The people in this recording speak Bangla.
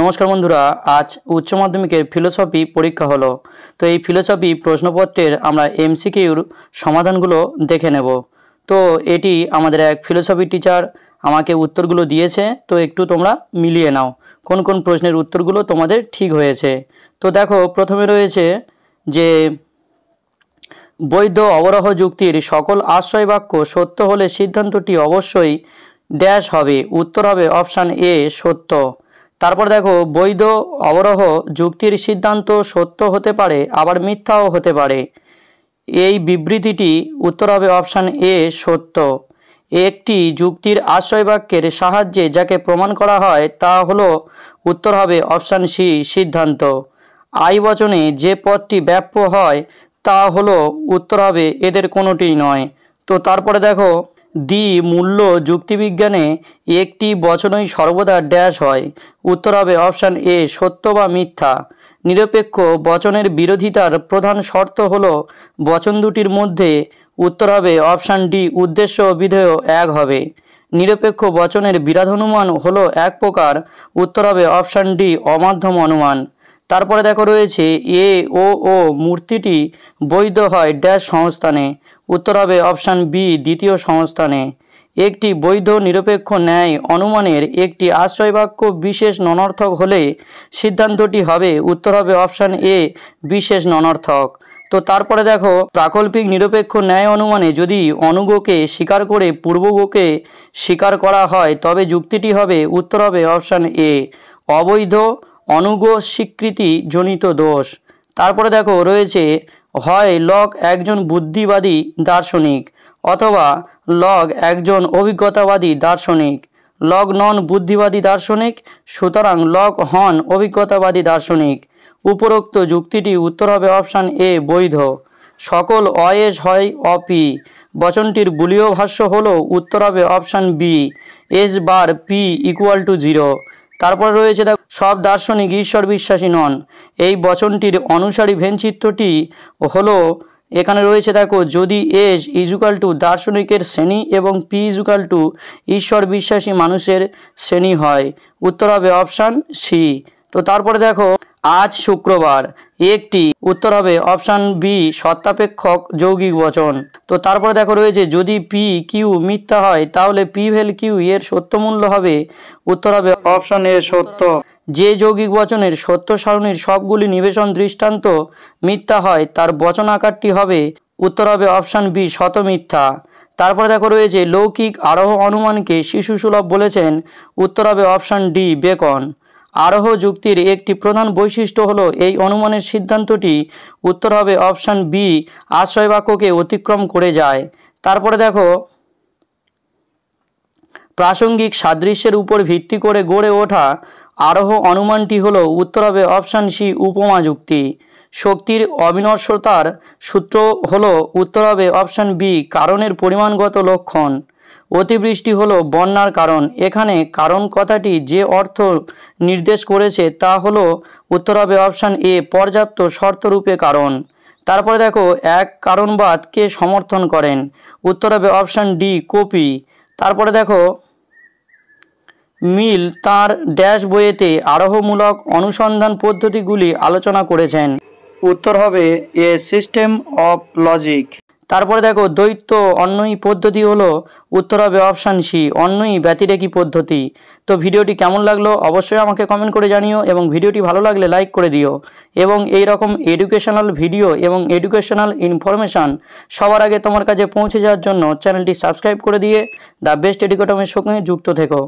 নমস্কার বন্ধুরা আজ উচ্চ মাধ্যমিকের ফিলোসফি পরীক্ষা হলো তো এই ফিলোসফি প্রশ্নপত্রের আমরা এমসিকিউর সমাধানগুলো দেখে নেব তো এটি আমাদের এক ফিলোসফি টিচার আমাকে উত্তরগুলো দিয়েছে তো একটু তোমরা মিলিয়ে নাও কোন কোন প্রশ্নের উত্তরগুলো তোমাদের ঠিক হয়েছে তো দেখো প্রথমে রয়েছে যে বৈধ অবরহ যুক্তির সকল আশ্রয় বাক্য সত্য হলে সিদ্ধান্তটি অবশ্যই ড্যাশ হবে উত্তর হবে অপশান এ সত্য তারপর দেখো বৈধ অবরহ যুক্তির সিদ্ধান্ত সত্য হতে পারে আবার মিথ্যাও হতে পারে এই বিবৃতিটি উত্তর হবে অপশান এ সত্য একটি যুক্তির আশ্রয় বাক্যের সাহায্যে যাকে প্রমাণ করা হয় তা হলো উত্তর হবে অপশান সি সিদ্ধান্ত আই বচনে যে পদটি ব্যাপ্য হয় তা হলো উত্তর হবে এদের কোনোটিই নয় তো তারপরে দেখো দি মূল্য যুক্তিবিজ্ঞানে একটি বচনই সর্বদা ড্যাশ হয় উত্তর হবে অপশান এ সত্য বা মিথ্যা নিরপেক্ষ বচনের বিরোধিতার প্রধান শর্ত হল বচন দুটির মধ্যে উত্তর হবে অপশান ডি উদ্দেশ্য বিধেয় এক হবে নিরপেক্ষ বচনের অনুমান হলো এক প্রকার উত্তর হবে অপশান ডি অমাধ্যম অনুমান তারপরে দেখো রয়েছে এ ও ও মূর্তিটি বৈধ হয় ড্যাশ সংস্থানে উত্তর হবে অপশান বি দ্বিতীয় সংস্থানে একটি বৈধ নিরপেক্ষ ন্যায় অনুমানের একটি আশ্রয়বাক্য বিশেষ ননর্থক হলে সিদ্ধান্তটি হবে উত্তর হবে অপশান এ বিশেষ ননর্থক তো তারপরে দেখো প্রাকল্পিক নিরপেক্ষ ন্যায় অনুমানে যদি অনুগোকে স্বীকার করে পূর্বগোকে স্বীকার করা হয় তবে যুক্তিটি হবে উত্তর হবে অপশান এ অবৈধ অনুগ স্বীকৃতি জনিত দোষ তারপরে দেখো রয়েছে হয় লক একজন বুদ্ধিবাদী দার্শনিক অথবা লগ একজন অভিজ্ঞতাবাদী দার্শনিক লগ নন বুদ্ধিবাদী দার্শনিক সুতরাং লগ হন অভিজ্ঞতাবাদী দার্শনিক উপরোক্ত যুক্তিটি উত্তর হবে অপশান এ বৈধ সকল অয়েস হয় অপি বচনটির বুলীয় ভাষ্য হল উত্তর হবে অপশান বি এস বার পি ইকুয়াল টু জিরো তারপর রয়েছে দেখ সব দার্শনিক ঈশ্বর বিশ্বাসী নন এই বচনটির অনুসারী ভেনচিত্রটি হলো এখানে রয়েছে দেখো যদি এস ইজুকাল টু দার্শনিকের শ্রেণী এবং পি ইজুকাল টু ঈশ্বর বিশ্বাসী মানুষের শ্রেণী হয় উত্তর হবে অপশান সি তো তারপরে দেখো আজ শুক্রবার একটি উত্তর হবে অপশান বি সত্তাপেক্ষক যৌগিক বচন তো তারপরে দেখো রয়েছে যদি পি কিউ মিথ্যা হয় তাহলে পি ভেল কিউ এর সত্য মূল্য হবে উত্তর হবে অপশান এ সত্য যে যৌগিক বচনের সত্য সারণীর সবগুলি নিবেশন দৃষ্টান্ত মিথ্যা হয় তার বচন আকারটি হবে উত্তর হবে অপশান বি শত মিথ্যা তারপরে দেখো রয়েছে লৌকিক আরোহ অনুমানকে শিশুসুলভ বলেছেন উত্তর হবে অপশান ডি বেকন আরোহ যুক্তির একটি প্রধান বৈশিষ্ট্য হলো এই অনুমানের সিদ্ধান্তটি উত্তর হবে অপশান বি আশ্রয় বাক্যকে অতিক্রম করে যায় তারপরে দেখো প্রাসঙ্গিক সাদৃশ্যের উপর ভিত্তি করে গড়ে ওঠা আরোহ অনুমানটি হলো উত্তর হবে অপশান সি উপমা যুক্তি শক্তির অবিনশ্বরতার সূত্র হলো উত্তর হবে অপশান বি কারণের পরিমাণগত লক্ষণ অতিবৃষ্টি হলো বন্যার কারণ এখানে কারণ কথাটি যে অর্থ নির্দেশ করেছে তা হল উত্তর হবে অপশান এ পর্যাপ্ত শর্তরূপে কারণ তারপরে দেখো এক কারণবাদকে সমর্থন করেন উত্তর হবে অপশান ডি কপি তারপরে দেখো মিল তার ড্যাশ বইয়েতে আরোহমূলক অনুসন্ধান পদ্ধতিগুলি আলোচনা করেছেন উত্তর হবে এ সিস্টেম অফ লজিক তারপরে দেখো দ্বৈত অন্যই পদ্ধতি হলো উত্তর হবে অপশান সি অন্যই ব্যতিরেকি পদ্ধতি তো ভিডিওটি কেমন লাগলো অবশ্যই আমাকে কমেন্ট করে জানিও এবং ভিডিওটি ভালো লাগলে লাইক করে দিও এবং এই রকম এডুকেশনাল ভিডিও এবং এডুকেশনাল ইনফরমেশান সবার আগে তোমার কাছে পৌঁছে যাওয়ার জন্য চ্যানেলটি সাবস্ক্রাইব করে দিয়ে দ্য বেস্ট এডুকেটমের সঙ্গে যুক্ত থেকো